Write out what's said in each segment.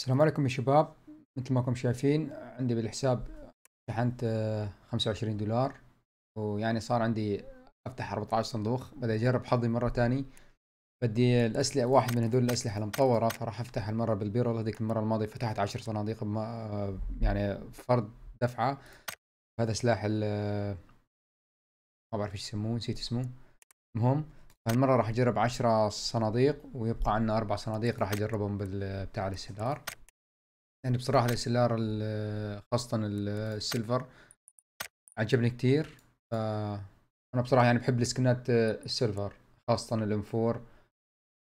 السلام عليكم يا شباب مثل ما كم شايفين عندي بالحساب شحنت 25 آه، دولار ويعني صار عندي افتح 14 صندوق بدي اجرب حظي مره تاني بدي الاسلحه واحد من هذول الاسلحه المطوره فراح افتح المره بالبيرو هذيك المره الماضيه فتحت 10 صناديق آه، يعني فرد دفعه هذا سلاح ال آه، ما بعرف ايش يسموه نسيت اسمه المهم هالمرة راح اجرب عشرة صناديق ويبقى عندنا اربع صناديق راح اجربهم بتاع الاس يعني بصراحة السيلار ال خاصة السيلفر عجبني كتير انا بصراحة يعني بحب السكنات السيلفر خاصة الانفور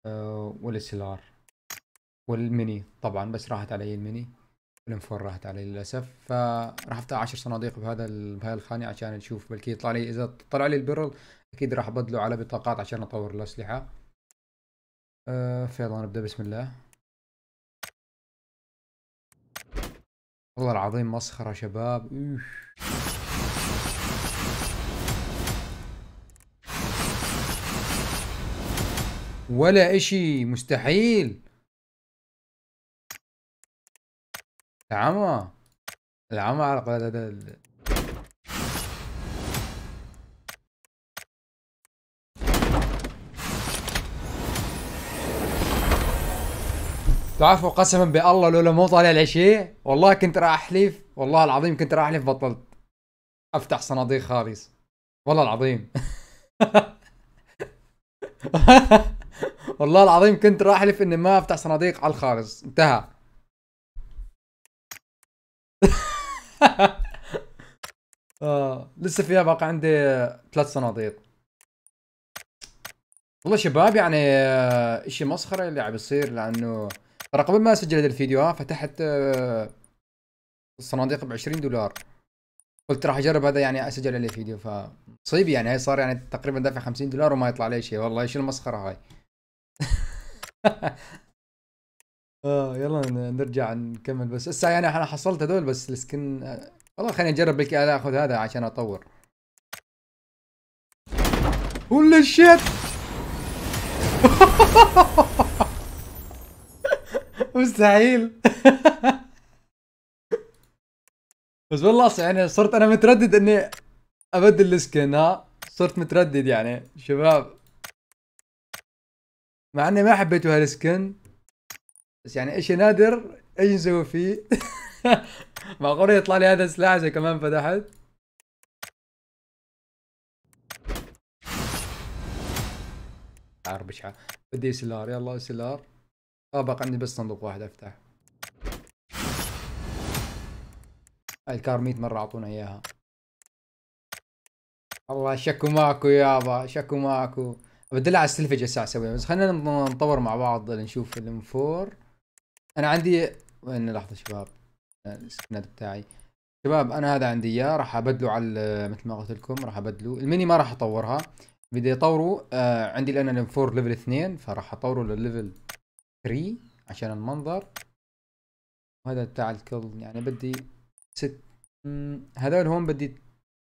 آه، والاس والميني طبعا بس راحت علي الميني الام راحت علي للاسف فراح افتح 10 صناديق بهذا بهاي الخانه عشان نشوف بلكي يطلع لي اذا طلع لي البرل اكيد راح ابدله على بطاقات عشان اطور الاسلحه أه فيلا نبدا بسم الله والله العظيم مسخره شباب أوه. ولا اشي مستحيل العمى العمى على القناة تعرفوا قسما بالله لولا مو طالع العشية والله كنت راح احلف والله العظيم كنت راح احلف بطلت افتح صناديق خالص والله العظيم والله العظيم كنت راح احلف اني ما افتح صناديق على الخالص انتهى آه لسه فيها باقي عندي ثلاث صناديق والله شباب يعني آه، اشي مسخره اللي عم بيصير لانه ترى قبل ما اسجل هذا الفيديو آه، فتحت آه، الصناديق ب 20 دولار قلت راح اجرب هذا يعني اسجل عليه فيديو فمصيبه يعني هاي صار يعني تقريبا دافع 50 دولار وما يطلع لي شيء والله ايش المسخره هاي اه يلا نرجع نكمل بس هسه يعني انا حصلت هذول بس السكن آه، والله خليني اجرب بالك اخذ هذا عشان اطور كل شيت مستحيل بس والله يعني صرت انا متردد اني ابدل السكن ها صرت متردد يعني شباب مع اني ما حبيتوا هالسكن بس يعني اشي نادر ايش نسوي فيه معقول يطلع لي هذا سلاح زي كمان فتحت عارف شعار بدي سلار يلا سلار طابق عندي بس صندوق واحد افتح الكار 100 مره اعطونا اياها الله شكو ماكو يابا شكو ماكو بدل على السلفج هسه اسويها بس خلينا نطور مع بعض نشوف الانفور انا عندي وين لحظه شباب السكند بتاعي شباب انا هذا عندي اياه راح ابدله على مثل ما قلت لكم راح ابدله الميني ما راح اطورها بدي اطوره آه عندي الان الام ليفل 2 فراح اطوره لليفل 3 عشان المنظر وهذا بتاع الكل يعني بدي ست هذول هون بدي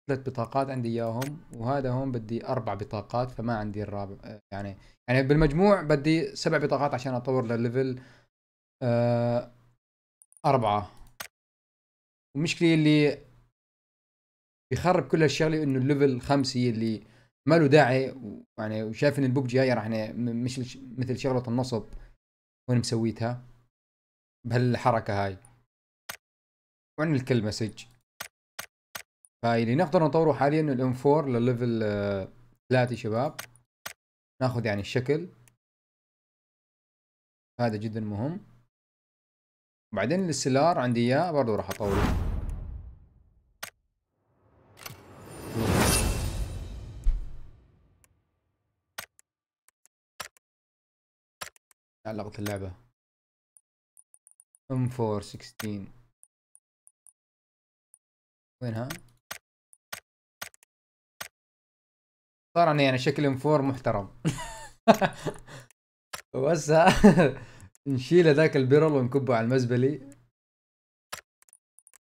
ثلاث بطاقات عندي اياهم وهذا هون بدي اربع بطاقات فما عندي الرابع آه، يعني يعني بالمجموع بدي سبع بطاقات عشان اطور لليفل آه، أربعة المشكلة اللي بيخرب كل هالشغلة إنه الليفل خمسة اللي ما له داعي يعني وشايف إن الببجي هاي راح مش مثل شغلة النصب وين مسويتها بهالحركة هاي وين الكل مسج فهاي اللي نقدر نطوره حاليا انه الام 4 للليفل آه ثلاثة شباب ناخذ يعني الشكل هذا جدا مهم بعدين السلار عندي اياه برضه راح اطوره لغه اللعبة اللعبة 416 وينها؟ صار يعني شكل m 4 محترم بس نشيل هذاك البرل ونكبه على المزبلة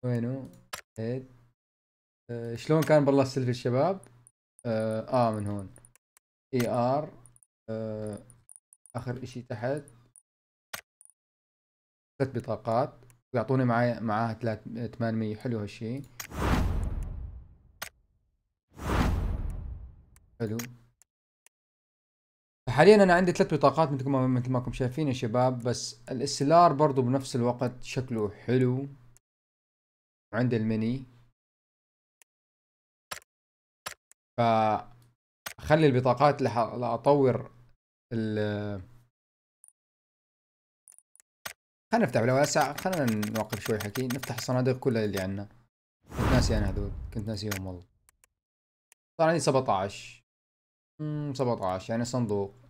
وينو؟ هيد آه شلون كان بالله السلفي الشباب؟ آه, اه من هون اي ار آه اخر اشي تحت ثلاث بطاقات بيعطوني معايا معاها 800 حلو هالشي حلو حاليا انا عندي ثلاث بطاقات مثل ما مثل ما شايفين يا شباب بس الاسلار برضو بنفس الوقت شكله حلو وعند الميني ف خلي البطاقات لاطور ال خلينا نفتح بالواسع خلينا نوقف شوي حكي نفتح الصناديق كلها اللي عندنا كنت ناسي انا هذول كنت ناسيهم والله صار عندي 17 امم 17 يعني صندوق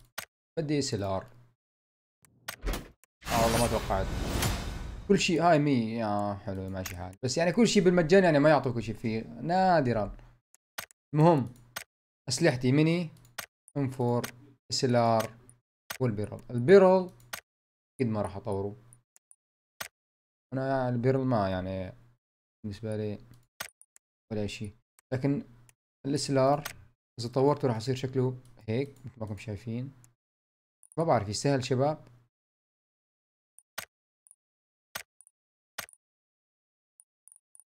بدي اس ال ار اه والله ما توقعت كل شيء هاي مي يا حلو ماشي حال بس يعني كل شيء بالمجان يعني ما يعطوك شيء فيه نادرا المهم اسلحتي ميني ام 4 اس ال ار والبيرل البيرل اكيد ما راح اطوره انا البيرل ما يعني بالنسبه لي ولا شيء لكن الاس ال ار اذا طورته راح يصير شكله هيك مثل ما كنتم شايفين ما بعرف يستاهل شباب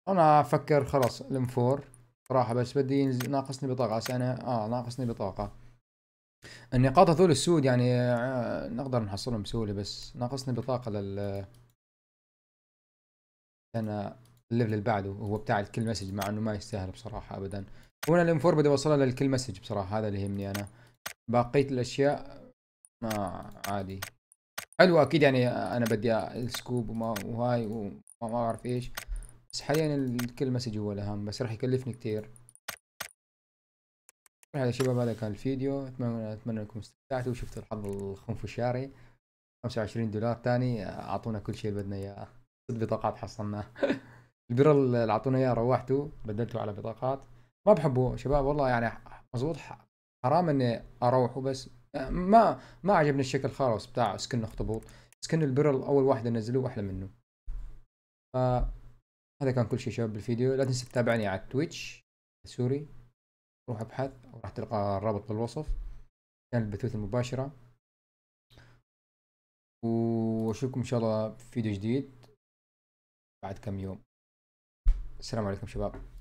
انا افكر خلاص الام صراحه بس بدي ينزل ناقصني بطاقه انا اه ناقصني بطاقه النقاط هذول السود يعني آه نقدر نحصلهم بسهوله بس ناقصني بطاقه لل انا الليفل اللي بعده هو بتاع الكل مسج مع انه ما يستاهل بصراحه ابدا هنا الام 4 بدي اوصلها للكل مسج بصراحه هذا اللي يهمني انا بقيه الاشياء ما عادي حلو اكيد يعني انا بدي السكوب وما وهاي وما اعرف ايش بس حاليا الكل مسج هو الاهم بس راح يكلفني كتير هذا شباب هذا كان الفيديو اتمنى اتمنى انكم استمتعتوا وشفتوا الحظ الخنفشاري 25 دولار تاني اعطونا كل شيء اللي بدنا اياه ست بطاقات حصلناه البرل اللي اعطونا اياه روحته بدلته على بطاقات ما بحبه شباب والله يعني مزبوط حرام اني اروحه بس ما ما عجبني الشكل خالص بتاع سكن اخطبوط سكن البرل اول واحد نزلوه احلى منه ف هذا كان كل شيء شباب بالفيديو لا تنسى تتابعني على التويتش سوري روح ابحث راح تلقى الرابط بالوصف كان البثوث المباشرة واشوفكم ان شاء الله في فيديو جديد بعد كم يوم السلام عليكم شباب